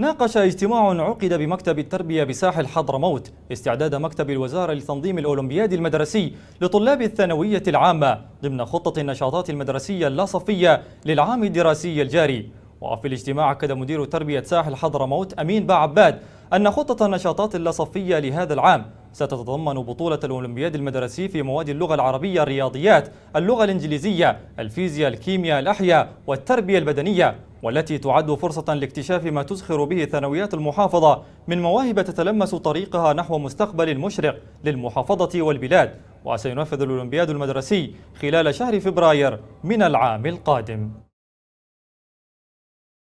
ناقش اجتماع عقد بمكتب التربية بساحل حضرموت استعداد مكتب الوزارة لتنظيم الأولمبياد المدرسي لطلاب الثانوية العامة ضمن خطة النشاطات المدرسية اللاصفية للعام الدراسي الجاري وفي الاجتماع أكد مدير تربية ساحل حضرموت أمين باعباد أن خطة النشاطات اللاصفية لهذا العام ستتضمن بطولة الأولمبياد المدرسي في مواد اللغة العربية الرياضيات، اللغة الإنجليزية، الفيزياء، الكيمياء، الأحياء والتربية البدنية والتي تعد فرصة لاكتشاف ما تزخر به ثانويات المحافظة من مواهب تتلمس طريقها نحو مستقبل مشرق للمحافظة والبلاد وسينفذ الأولمبياد المدرسي خلال شهر فبراير من العام القادم